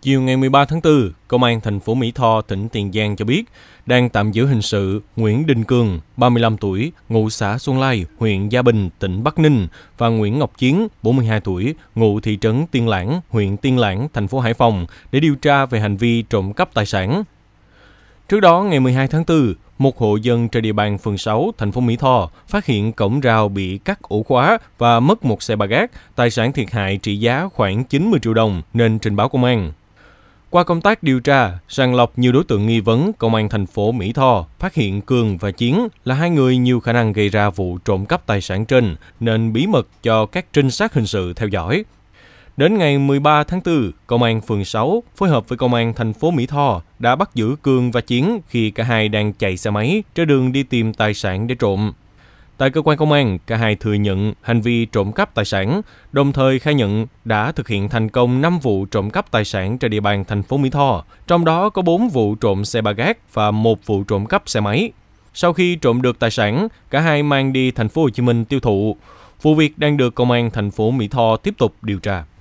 Chiều ngày 13 tháng 4, Công an thành phố Mỹ Tho, tỉnh Tiền Giang cho biết đang tạm giữ hình sự Nguyễn Đình Cường, 35 tuổi, ngụ xã Xuân Lai, huyện Gia Bình, tỉnh Bắc Ninh và Nguyễn Ngọc Chiến, 42 tuổi, ngụ thị trấn Tiên Lãng, huyện Tiên Lãng, thành phố Hải Phòng để điều tra về hành vi trộm cắp tài sản. Trước đó, ngày 12 tháng 4, một hộ dân trên địa bàn phường 6, thành phố Mỹ Tho phát hiện cổng rào bị cắt ổ khóa và mất một xe ba gác, tài sản thiệt hại trị giá khoảng 90 triệu đồng nên trình báo công an. Qua công tác điều tra, sàng lọc nhiều đối tượng nghi vấn, công an thành phố Mỹ Tho phát hiện Cường và Chiến là hai người nhiều khả năng gây ra vụ trộm cắp tài sản trên, nên bí mật cho các trinh sát hình sự theo dõi. Đến ngày 13 tháng 4, Công an phường 6 phối hợp với Công an thành phố Mỹ Tho đã bắt giữ Cường và Chiến khi cả hai đang chạy xe máy trên đường đi tìm tài sản để trộm. Tại cơ quan công an, cả hai thừa nhận hành vi trộm cắp tài sản, đồng thời khai nhận đã thực hiện thành công 5 vụ trộm cắp tài sản trên địa bàn thành phố Mỹ Tho, trong đó có 4 vụ trộm xe ba gác và một vụ trộm cắp xe máy. Sau khi trộm được tài sản, cả hai mang đi thành phố Hồ Chí Minh tiêu thụ. Vụ việc đang được công an thành phố Mỹ Tho tiếp tục điều tra.